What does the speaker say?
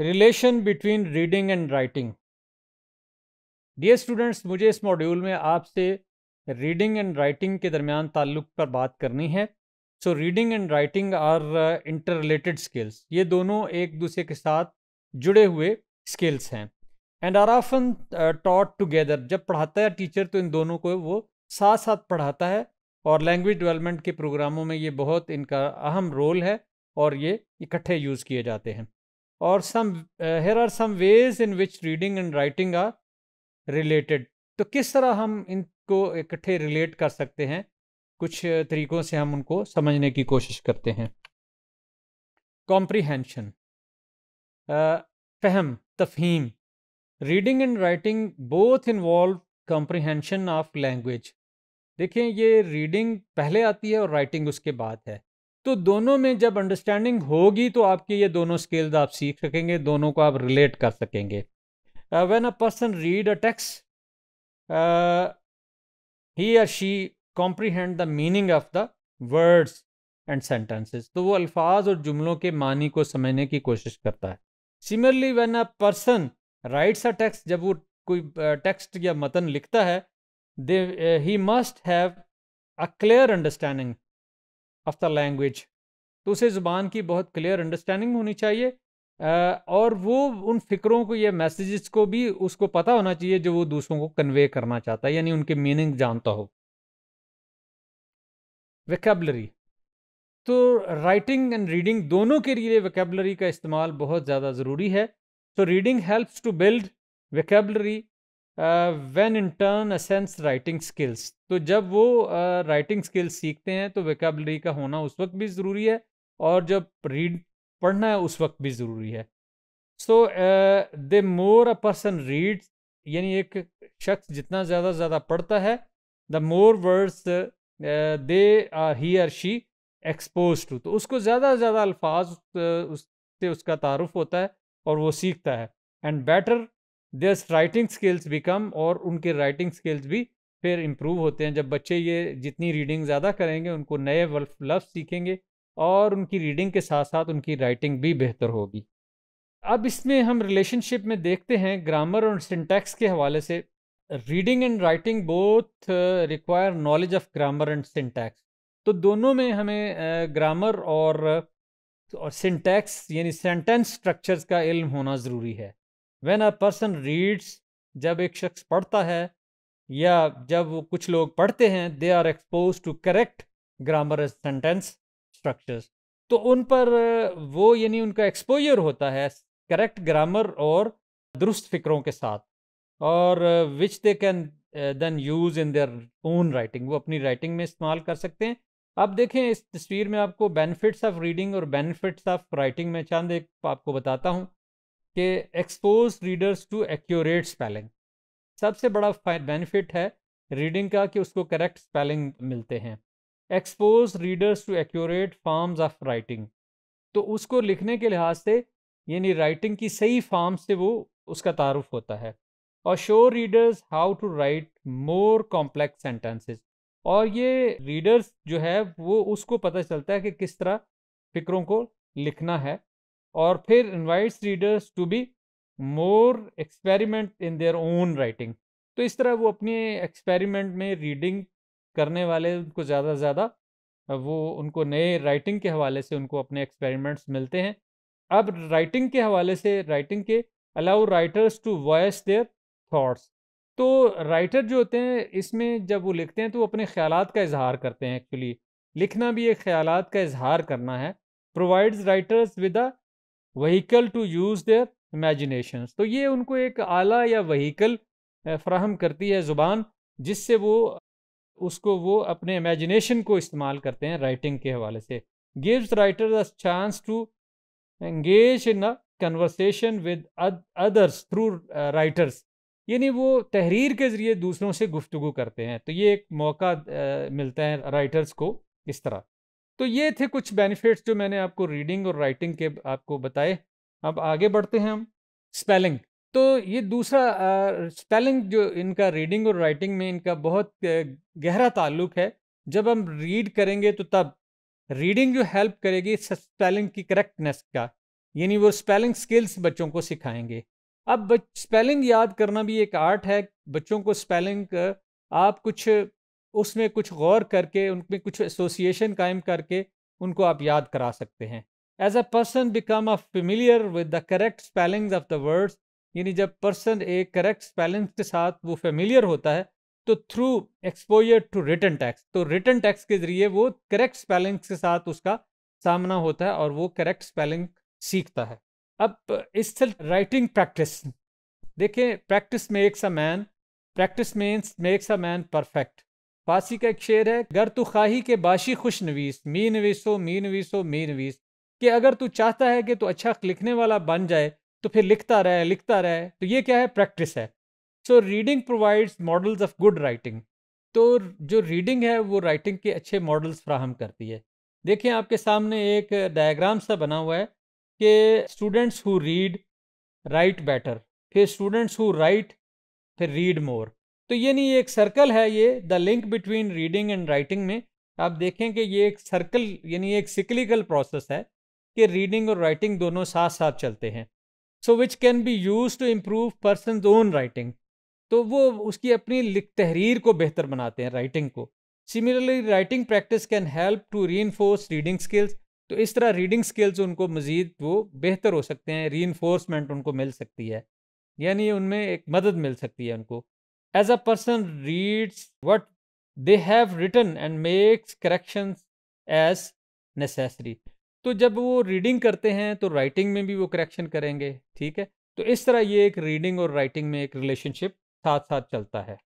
Relation between reading and writing dear students मुझे इस module में आपसे रीडिंग एंड राइटिंग के दरमियान ताल्लुक पर बात करनी है so reading and writing are interrelated skills ये दोनों एक दूसरे के साथ जुड़े हुए स्किल्स हैं and are often taught together जब पढ़ाता है टीचर तो इन दोनों को वो साथ साथ पढ़ाता है और लैंग्वेज डेवलपमेंट के प्रोग्रामों में ये बहुत इनका अहम रोल है और ये इकट्ठे यूज़ किए जाते हैं और some here are some ways in which reading and writing are related तो किस तरह हम इनको इकट्ठे रिलेट कर सकते हैं कुछ तरीकों से हम उनको समझने की कोशिश करते हैं कॉम्प्रीहेंशन uh, फहम तफहीम reading and writing both involve comprehension of language देखें ये रीडिंग पहले आती है और राइटिंग उसके बाद है तो दोनों में जब अंडरस्टैंडिंग होगी तो आपके ये दोनों स्किल्स आप सीख सकेंगे दोनों को आप रिलेट कर सकेंगे when a person read a text he या she comprehend the meaning of the words and sentences तो वो अल्फाज और जुमलों के मानी को समझने की कोशिश करता है similarly when a person writes a text जब वो कोई टेक्स्ट uh, या मतन लिखता है they he must have a clear understanding of the language तो उसे ज़ुबान की बहुत क्लियर अंडरस्टैंडिंग होनी चाहिए और वो उन फिक्रों को या मैसेजेस को भी उसको पता होना चाहिए जो वो दूसरों को कन्वे करना चाहता है यानी उनके मीनिंग जानता हो वैकेबलरी तो राइटिंग एंड रीडिंग दोनों के लिए वैकेबलरी का इस्तेमाल बहुत ज़्यादा ज़रूरी है so reading helps to build vocabulary when in turn enhances writing skills तो जब वो राइटिंग uh, स्किल्स सीखते हैं तो वेकेबलरी का होना उस वक्त भी ज़रूरी है और जब रीड पढ़ना है उस वक्त भी ज़रूरी है so the more a person read यानी एक शख्स जितना ज़्यादा ज़्यादा पढ़ता है the more words they are he are she expose to तो उसको ज़्यादा से ज़्यादा अल्फाज उससे उसका तारफ़ होता है और वो सीखता है and better these writing skills become और उनके राइटिंग स्किल्स भी फिर इम्प्रूव होते हैं जब बच्चे ये जितनी रीडिंग ज़्यादा करेंगे उनको नए लफ्ज़ सीखेंगे और उनकी रीडिंग के साथ साथ उनकी राइटिंग भी बेहतर होगी अब इसमें हम रिलेशनशिप में देखते हैं ग्रामर और सिंटैक्स के हवाले से reading and writing both require knowledge of grammar and syntax तो दोनों में हमें ग्रामर uh, और uh, और सिंटैक्स यानी सेंटेंस स्ट्रक्चर्स का इल्म होना ज़रूरी है वेन अ पर्सन रीड्स जब एक शख्स पढ़ता है या जब वो कुछ लोग पढ़ते हैं they are expose to correct grammar sentence structures तो उन पर वो यानी उनका एक्सपोजर होता है करेक्ट ग्रामर और दुरुस्त फिक्रों के साथ और which they can then use in their own writing वो अपनी राइटिंग में इस्तेमाल कर सकते हैं अब देखें इस तस्वीर में आपको बेनिफिट्स ऑफ रीडिंग और बेनिफिट्स ऑफ राइटिंग में चांद एक आपको बताता हूँ कि expose readers to accurate spelling सबसे बड़ा बेनिफिट है रीडिंग का कि उसको करेक्ट स्पेलिंग मिलते हैं expose readers to accurate forms of writing तो उसको लिखने के लिहाज से यानी राइटिंग की सही फॉर्म से वो उसका तारुफ होता है और show readers how to write more complex sentences और ये रीडर्स जो है वो उसको पता चलता है कि किस तरह फिक्रों को लिखना है और फिर invites readers to be more experiment in their own writing तो इस तरह वो अपने एक्सपेरिमेंट में रीडिंग करने वाले उनको ज़्यादा से ज़्यादा वो उनको नए राइटिंग के हवाले से उनको अपने एक्सपेरिमेंट्स मिलते हैं अब राइटिंग के हवाले से राइटिंग के allow writers to voice their thoughts तो राइटर जो होते हैं इसमें जब वो लिखते हैं तो वो अपने ख्याल का इजहार करते हैं एक्चुअली लिखना भी एक ख्याल का इजहार करना है provides writers with a vehicle to use their imagination तो ये उनको एक आला या वहीकल फ्राहम करती है ज़ुबान जिससे वो उसको वो अपने इमेजिनेशन को इस्तेमाल करते हैं राइटिंग के हवाले से gives writer a chance to engage in a conversation with others through writers यानी वो तहरीर के ज़रिए दूसरों से गुफ्तु करते हैं तो ये एक मौका मिलता है राइटर्स को इस तरह तो ये थे कुछ बेनिफिट्स जो मैंने आपको रीडिंग और राइटिंग के आपको बताए अब आगे बढ़ते हैं हम स्पेलिंग तो ये दूसरा स्पेलिंग जो इनका रीडिंग और राइटिंग में इनका बहुत गहरा ताल्लुक है जब हम रीड करेंगे तो तब रीडिंग जो हेल्प करेगी स्पेलिंग की करेक्टनेस का यानी वो स्पेलिंग स्किल्स बच्चों को सिखाएंगे अब स्पेलिंग याद करना भी एक आर्ट है बच्चों को स्पेलिंग आप कुछ उसमें कुछ गौर करके उनमें कुछ एसोसिएशन कायम करके उनको आप याद करा सकते हैं as a person become a familiar with the correct spellings of the words यानी जब पर्सन एक करेक्ट स्पेलिंग्स के साथ वो फेमिलियर होता है तो through exposure to written text तो रिटर्न टैक्स के जरिए वो करेक्ट स्पेलिंग्स के साथ उसका सामना होता है और वो करेक्ट स्पेलिंग सीखता है अब इस राइटिंग प्रैक्टिस देखें practice makes a man practice means makes a man perfect फांसी का एक शेर है गर तू खाही के बाशी खुश नवीस मी नवीसो मी नवीसो मी नवीस कि अगर तू चाहता है कि तू अच्छा लिखने वाला बन जाए तो फिर लिखता रहे लिखता रहे तो ये क्या है प्रैक्टिस है so reading provides models of good writing तो जो रीडिंग है वो राइटिंग के अच्छे मॉडल्स फ्राहम करती है देखिए आपके सामने एक डायग्राम सा बना हुआ है कि students who read write better फिर स्टूडेंट्स हु राइट फिर रीड मोर तो ये नहीं एक सर्कल है ये the link between reading and writing में आप देखें कि ये एक सर्कल यानी एक सिकलिकल प्रोसेस है कि रीडिंग और राइटिंग दोनों साथ साथ चलते हैं so which can be use to improve person own writing तो वो उसकी अपनी तहरीर को बेहतर बनाते हैं राइटिंग को similarly writing practice can help to re reading skills तो इस तरह रीडिंग स्किल्स उनको मज़ीद वो बेहतर हो सकते हैं री उनको मिल सकती है यानी उनमें एक मदद मिल सकती है उनको As a person reads what they have written and makes corrections as necessary. तो जब वो रीडिंग करते हैं तो राइटिंग में भी वो करेक्शन करेंगे ठीक है तो इस तरह ये एक रीडिंग और राइटिंग में एक रिलेशनशिप साथ साथ चलता है